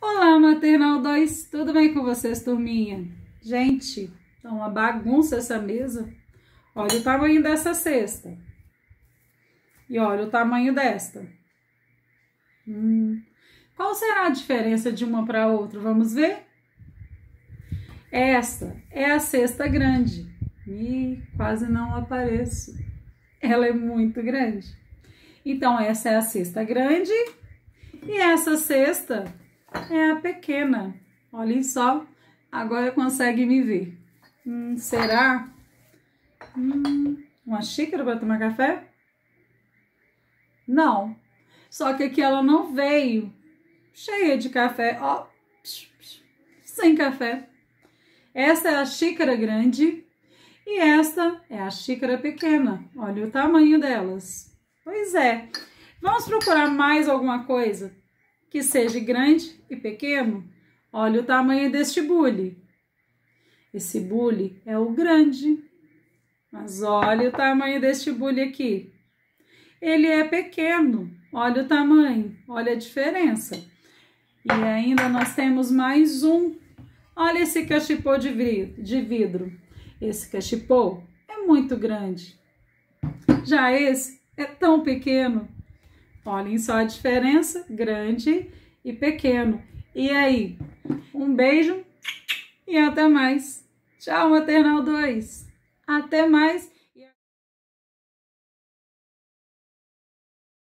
Olá, Maternal 2, tudo bem com vocês, turminha? Gente, tá uma bagunça essa mesa. Olha o tamanho dessa cesta. E olha o tamanho desta. Hum. Qual será a diferença de uma para outra? Vamos ver? Esta é a cesta grande. Ih, quase não apareço. Ela é muito grande. Então, essa é a cesta grande. E essa cesta é a pequena. Olhem só. Agora consegue me ver. Hum, será? Hum, uma xícara para tomar café? Não. Só que aqui ela não veio cheia de café. Ó, oh, sem café. Essa é a xícara grande e esta é a xícara pequena. Olha o tamanho delas. Pois é. Vamos procurar mais alguma coisa? que seja grande e pequeno. Olha o tamanho deste bule. Esse bule é o grande. Mas olha o tamanho deste bule aqui. Ele é pequeno. Olha o tamanho, olha a diferença. E ainda nós temos mais um. Olha esse cachipô de vidro. Esse cachipô é muito grande. Já esse é tão pequeno Olhem só a diferença, grande e pequeno. E aí, um beijo e até mais. Tchau, Maternal 2. Até mais.